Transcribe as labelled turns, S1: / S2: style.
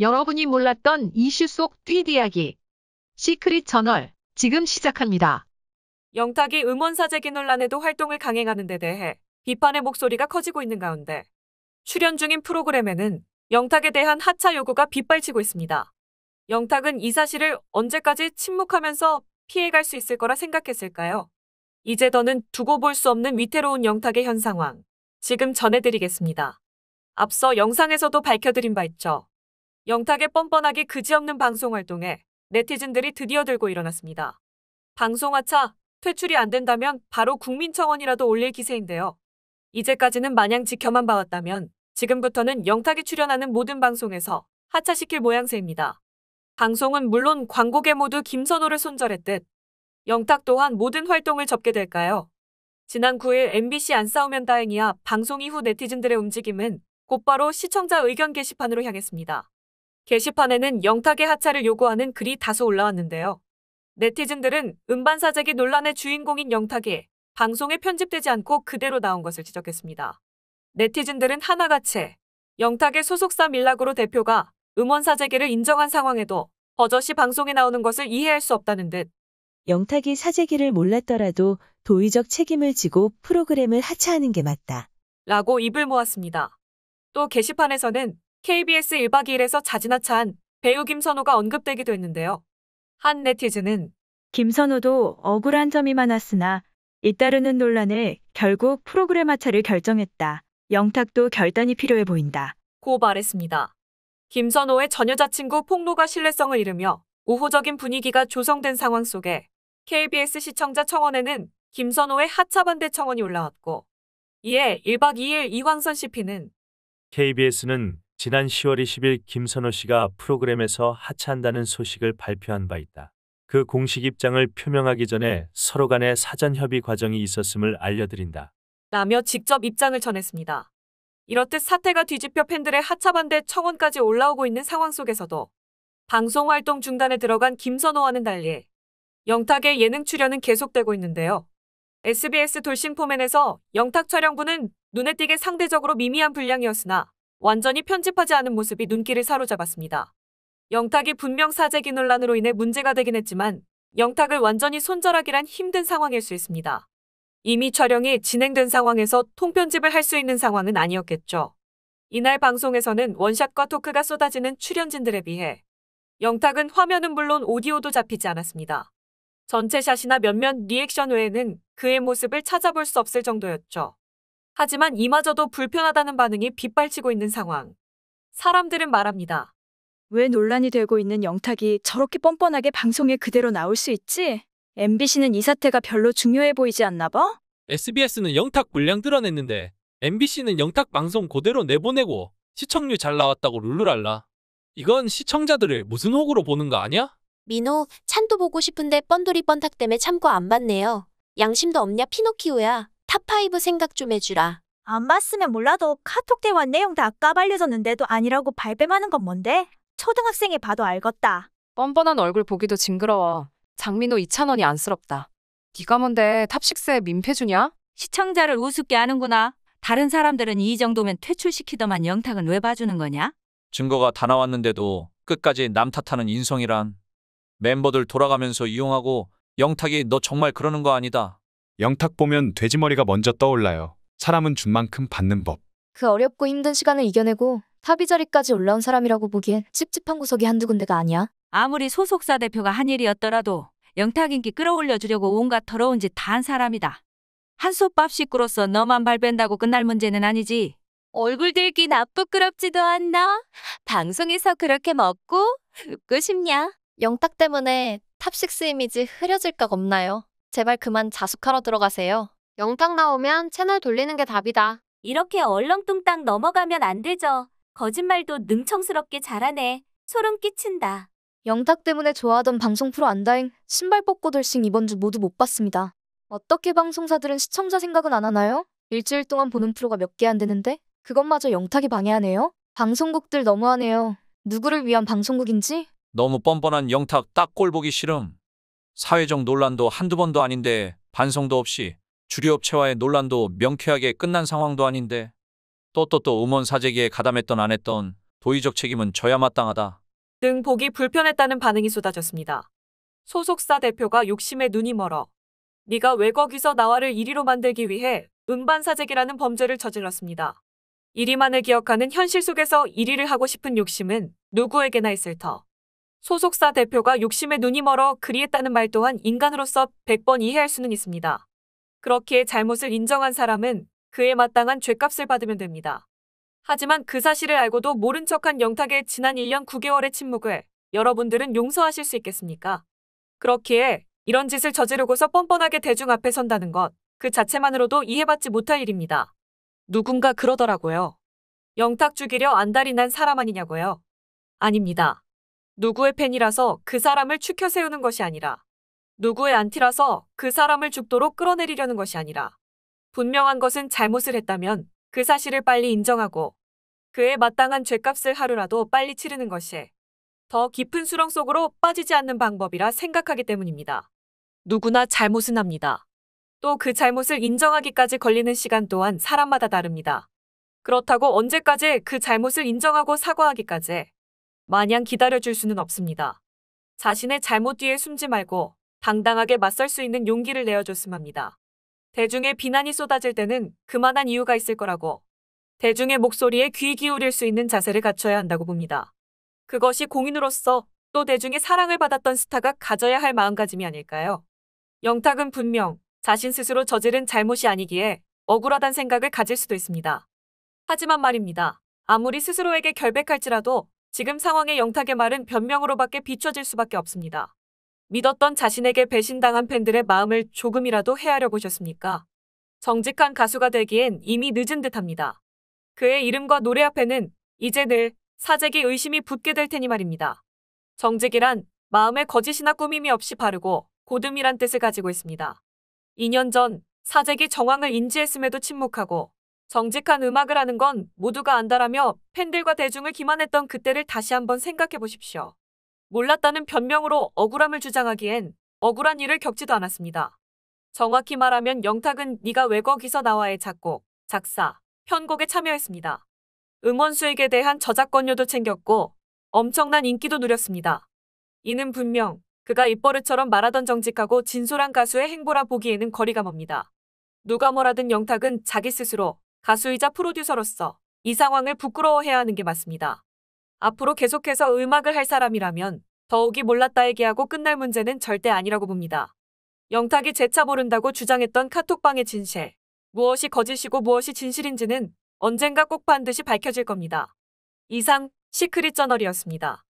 S1: 여러분이 몰랐던 이슈 속 뒷이야기 시크릿 저널 지금 시작합니다. 영탁이 음원 사재기 논란에도 활동을 강행하는 데 대해 비판의 목소리가 커지고 있는 가운데 출연 중인 프로그램에는 영탁에 대한 하차 요구가 빗발치고 있습니다. 영탁은 이 사실을 언제까지 침묵하면서 피해갈 수 있을 거라 생각했을까요? 이제 더는 두고 볼 수 없는 위태로운 영탁의 현 상황 지금 전해드리겠습니다. 앞서 영상에서도 밝혀드린 바 있죠. 영탁의 뻔뻔하게 그지없는 방송 활동에 네티즌들이 드디어 들고 일어났습니다. 방송하차 퇴출이 안 된다면 바로 국민청원이라도 올릴 기세인데요. 이제까지는 마냥 지켜만 봐왔다면 지금부터는 영탁이 출연하는 모든 방송에서 하차시킬 모양새입니다. 방송은 물론 광고계 모두 김선호를 손절했듯 영탁 또한 모든 활동을 접게 될까요? 지난 9일 MBC 안 싸우면 다행이야 방송 이후 네티즌들의 움직임은 곧바로 시청자 의견 게시판으로 향했습니다. 게시판에는 영탁의 하차를 요구하는 글이 다소 올라왔는데요. 네티즌들은 음반사재기 논란의 주인공인 영탁이 방송에 편집되지 않고 그대로 나온 것을 지적했습니다. 네티즌들은 하나같이 영탁의 소속사 밀락으로 대표가 음원사재기를 인정한 상황에도 버젓이 방송에 나오는 것을 이해할 수 없다는 듯 영탁이 사재기를 몰랐더라도 도의적 책임을 지고 프로그램을 하차하는 게 맞다. 라고 입을 모았습니다. 또 게시판에서는 KBS 1박 2일에서 자지나 찬 배우 김선호가 언급되기도 했는데요. 한 네티즌은 김선호도 억울한 점이 많았으나 잇따르는 논란에 결국 프로그램 하차를 결정했다. 영탁도 결단이 필요해 보인다. 고 말했습니다. 김선호의 전 여자친구 폭로가 신뢰성을 잃으며 우호적인 분위기가 조성된 상황 속에 KBS 시청자 청원에는 김선호의 하차 반대 청원이 올라왔고 이에 1박 2일 이광선 CP는 KBS는 지난 10월 20일 김선호 씨가 프로그램에서 하차한다는 소식을 발표한 바 있다. 그 공식 입장을 표명하기 전에 서로 간의 사전 협의 과정이 있었음을 알려드린다. 라며 직접 입장을 전했습니다. 이렇듯 사태가 뒤집혀 팬들의 하차 반대 청원까지 올라오고 있는 상황 속에서도 방송 활동 중단에 들어간 김선호와는 달리 영탁의 예능 출연은 계속되고 있는데요. SBS 돌싱포맨에서 영탁 촬영부는 눈에 띄게 상대적으로 미미한 분량이었으나 완전히 편집하지 않은 모습이 눈길을 사로잡았습니다. 영탁이 분명 사재기 논란으로 인해 문제가 되긴 했지만 영탁을 완전히 손절하기란 힘든 상황일 수 있습니다. 이미 촬영이 진행된 상황에서 통편집을 할 수 있는 상황은 아니었겠죠. 이날 방송에서는 원샷과 토크가 쏟아지는 출연진들에 비해 영탁은 화면은 물론 오디오도 잡히지 않았습니다. 전체 샷이나 몇몇 리액션 외에는 그의 모습을 찾아볼 수 없을 정도였죠. 하지만 이마저도 불편하다는 반응이 빗발치고 있는 상황. 사람들은 말합니다. 왜 논란이 되고 있는 영탁이 저렇게 뻔뻔하게 방송에 그대로 나올 수 있지? MBC는 이 사태가 별로 중요해 보이지 않나 봐? SBS는 영탁 불량 드러냈는데 MBC는 영탁 방송 그대로 내보내고 시청률 잘 나왔다고 룰루랄라. 이건 시청자들을 무슨 혹으로 보는 거 아니야? 민호, 찬도 보고 싶은데 뻔돌이 뻔탁 때문에 참고 안 봤네요. 양심도 없냐 피노키오야. 탑5 생각 좀 해주라. 안 봤으면 몰라도 카톡 대화 내용 다 까발려졌는데도 아니라고 발뺌하는 건 뭔데? 초등학생이 봐도 알겠다. 뻔뻔한 얼굴 보기도 징그러워. 장민호 2,000원이 안쓰럽다. 네가 뭔데 탑식세 민폐 주냐? 시청자를 우습게 하는구나. 다른 사람들은 이 정도면 퇴출시키더만 영탁은 왜 봐주는 거냐? 증거가 다 나왔는데도 끝까지 남 탓하는 인성이란 멤버들 돌아가면서 이용하고 영탁이 너 정말 그러는 거 아니다. 영탁 보면 돼지머리가 먼저 떠올라요. 사람은 준 만큼 받는 법. 그 어렵고 힘든 시간을 이겨내고 탑이 자리까지 올라온 사람이라고 보기엔 찝찝한 구석이 한두 군데가 아니야. 아무리 소속사 대표가 한 일이었더라도 영탁 인기 끌어올려주려고 온갖 더러운 짓 다 한 사람이다. 한솥밥 식구로서 너만 발뺀다고 끝날 문제는 아니지. 얼굴 들기 나쁘끄럽지도 않나? 방송에서 그렇게 먹고 웃고 싶냐? 영탁 때문에 탑식스 이미지 흐려질 각 없나요? 제발 그만 자숙하러 들어가세요. 영탁 나오면 채널 돌리는 게 답이다. 이렇게 얼렁뚱땅 넘어가면 안 되죠. 거짓말도 능청스럽게 잘하네. 소름 끼친다. 영탁 때문에 좋아하던 방송 프로 안다행 신발 벗고 돌싱 이번 주 모두 못 봤습니다. 어떻게 방송사들은 시청자 생각은 안 하나요? 일주일 동안 보는 프로가 몇 개 안 되는데 그것마저 영탁이 방해하네요. 방송국들 너무하네요. 누구를 위한 방송국인지? 너무 뻔뻔한 영탁 딱꼴 보기 싫음. 사회적 논란도 한두 번도 아닌데 반성도 없이 주류업체와의 논란도 명쾌하게 끝난 상황도 아닌데 또 또 또 음원 사재기에 가담했던 안 했던 도의적 책임은 져야 마땅하다. 등 보기 불편했다는 반응이 쏟아졌습니다. 소속사 대표가 욕심에 눈이 멀어 네가 왜 거기서 나와를 1위로 만들기 위해 음반사재기라는 범죄를 저질렀습니다. 1위만을 기억하는 현실 속에서 1위를 하고 싶은 욕심은 누구에게나 있을 터. 소속사 대표가 욕심에 눈이 멀어 그리했다는 말 또한 인간으로서 100번 이해할 수는 있습니다. 그렇기에 잘못을 인정한 사람은 그에 마땅한 죄값을 받으면 됩니다. 하지만 그 사실을 알고도 모른 척한 영탁의 지난 1년 9개월의 침묵을 여러분들은 용서하실 수 있겠습니까? 그렇기에 이런 짓을 저지르고서 뻔뻔하게 대중 앞에 선다는 것 그 자체만으로도 이해받지 못할 일입니다. 누군가 그러더라고요. 영탁 죽이려 안달이 난 사람 아니냐고요. 아닙니다. 누구의 팬이라서 그 사람을 추켜 세우는 것이 아니라 누구의 안티라서 그 사람을 죽도록 끌어내리려는 것이 아니라 분명한 것은 잘못을 했다면 그 사실을 빨리 인정하고 그의 마땅한 죄값을 하루라도 빨리 치르는 것이 더 깊은 수렁 속으로 빠지지 않는 방법이라 생각하기 때문입니다. 누구나 잘못은 합니다. 또 그 잘못을 인정하기까지 걸리는 시간 또한 사람마다 다릅니다. 그렇다고 언제까지 그 잘못을 인정하고 사과하기까지 마냥 기다려줄 수는 없습니다. 자신의 잘못 뒤에 숨지 말고 당당하게 맞설 수 있는 용기를 내어줬음 합니다. 대중의 비난이 쏟아질 때는 그만한 이유가 있을 거라고 대중의 목소리에 귀 기울일 수 있는 자세를 갖춰야 한다고 봅니다. 그것이 공인으로서 또 대중의 사랑을 받았던 스타가 가져야 할 마음가짐이 아닐까요? 영탁은 분명 자신 스스로 저지른 잘못이 아니기에 억울하단 생각을 가질 수도 있습니다. 하지만 말입니다. 아무리 스스로에게 결백할지라도 지금 상황의 영탁의 말은 변명으로밖에 비춰질 수밖에 없습니다. 믿었던 자신에게 배신당한 팬들의 마음을 조금이라도 헤아려 보셨습니까? 정직한 가수가 되기엔 이미 늦은 듯합니다. 그의 이름과 노래 앞에는 이제 늘 사재기 의심이 붙게 될 테니 말입니다. 정직이란 마음에 거짓이나 꾸밈이 없이 바르고 고듬이란 뜻을 가지고 있습니다. 2년 전 사재기 정황을 인지했음에도 침묵하고 정직한 음악을 하는 건 모두가 안다라며 팬들과 대중을 기만했던 그때를 다시 한번 생각해 보십시오. 몰랐다는 변명으로 억울함을 주장하기엔 억울한 일을 겪지도 않았습니다. 정확히 말하면 영탁은 네가 왜거기서 나와의 작곡, 작사, 편곡에 참여했습니다. 음원 수익에 대한 저작권료도 챙겼고 엄청난 인기도 누렸습니다. 이는 분명 그가 입버릇처럼 말하던 정직하고 진솔한 가수의 행보라 보기에는 거리가 멉니다. 누가 뭐라든 영탁은 자기 스스로 가수이자 프로듀서로서 이 상황을 부끄러워해야 하는 게 맞습니다. 앞으로 계속해서 음악을 할 사람이라면 더욱이 몰랐다 얘기하고 끝날 문제는 절대 아니라고 봅니다. 영탁이 재차 모른다고 주장했던 카톡방의 진실. 무엇이 거짓이고 무엇이 진실인지는 언젠가 꼭 반드시 밝혀질 겁니다. 이상 시크릿 저널이었습니다.